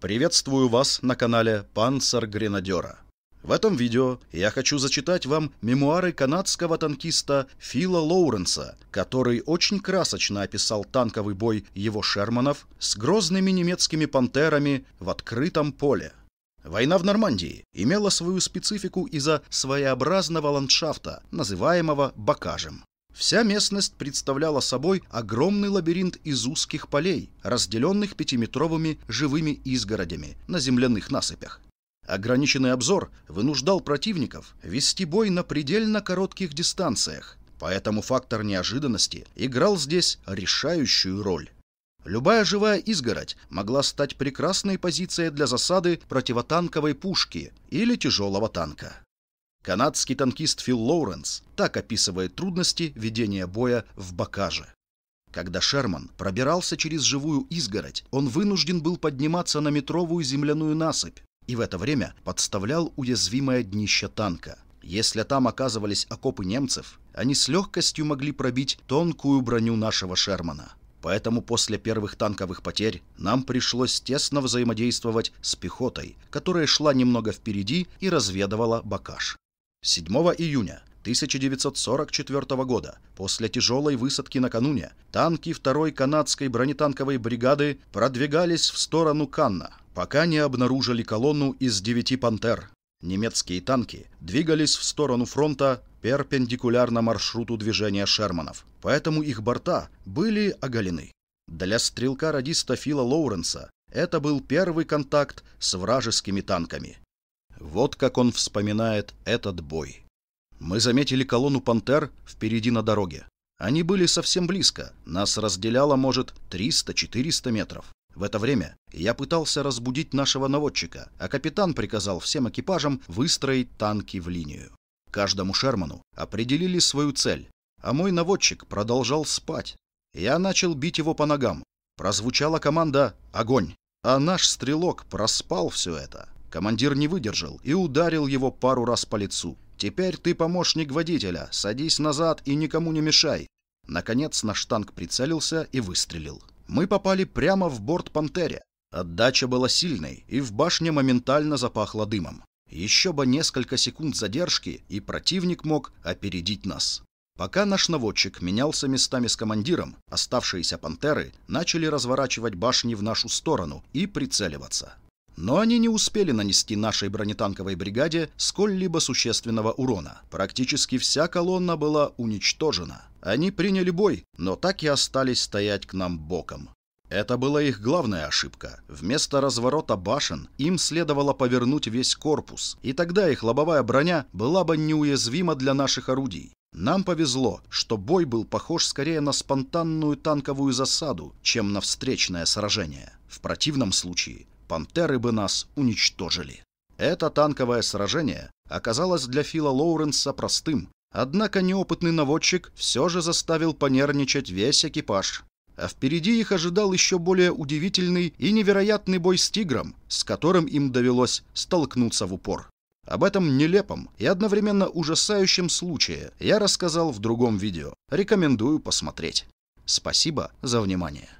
Приветствую вас на канале «Панцер Гренадера». В этом видео я хочу зачитать вам мемуары канадского танкиста Фила Лоуренса, который очень красочно описал танковый бой его шерманов с грозными немецкими пантерами в открытом поле. Война в Нормандии имела свою специфику из-за своеобразного ландшафта, называемого бакажем. Вся местность представляла собой огромный лабиринт из узких полей, разделенных пятиметровыми живыми изгородями на земляных насыпях. Ограниченный обзор вынуждал противников вести бой на предельно коротких дистанциях, поэтому фактор неожиданности играл здесь решающую роль. Любая живая изгородь могла стать прекрасной позицией для засады противотанковой пушки или тяжелого танка. Канадский танкист Фил Лоуренс так описывает трудности ведения боя в Бакаже. Когда Шерман пробирался через живую изгородь, он вынужден был подниматься на метровую земляную насыпь и в это время подставлял уязвимое днище танка. Если там оказывались окопы немцев, они с легкостью могли пробить тонкую броню нашего Шермана. Поэтому после первых танковых потерь нам пришлось тесно взаимодействовать с пехотой, которая шла немного впереди и разведывала Бакаш. 7 июня 1944 года, после тяжелой высадки накануне, танки 2-й канадской бронетанковой бригады продвигались в сторону Канна, пока не обнаружили колонну из 9 «Пантер». Немецкие танки двигались в сторону фронта перпендикулярно маршруту движения Шерманов, поэтому их борта были оголены. Для стрелка-радиста Фила Лоуренса это был первый контакт с вражескими танками. Вот как он вспоминает этот бой. Мы заметили колонну пантер впереди на дороге. Они были совсем близко, нас разделяло, может, 300-400 метров. В это время я пытался разбудить нашего наводчика, а капитан приказал всем экипажам выстроить танки в линию. Каждому Шерману определили свою цель, а мой наводчик продолжал спать. Я начал бить его по ногам. Прозвучала команда «Огонь!», а наш стрелок проспал все это. Командир не выдержал и ударил его пару раз по лицу. «Теперь ты помощник водителя, садись назад и никому не мешай». Наконец наш танк прицелился и выстрелил. Мы попали прямо в борт «Пантере». Отдача была сильной, и в башне моментально запахло дымом. Еще бы несколько секунд задержки, и противник мог опередить нас. Пока наш наводчик менялся местами с командиром, оставшиеся «Пантеры» начали разворачивать башни в нашу сторону и прицеливаться но они не успели нанести нашей бронетанковой бригаде сколь-либо существенного урона. Практически вся колонна была уничтожена. Они приняли бой, но так и остались стоять к нам боком. Это была их главная ошибка. Вместо разворота башен им следовало повернуть весь корпус, и тогда их лобовая броня была бы неуязвима для наших орудий. Нам повезло, что бой был похож скорее на спонтанную танковую засаду, чем на встречное сражение. В противном случае пантеры бы нас уничтожили. Это танковое сражение оказалось для Фила Лоуренса простым, однако неопытный наводчик все же заставил понервничать весь экипаж. А впереди их ожидал еще более удивительный и невероятный бой с тигром, с которым им довелось столкнуться в упор. Об этом нелепом и одновременно ужасающем случае я рассказал в другом видео. Рекомендую посмотреть. Спасибо за внимание.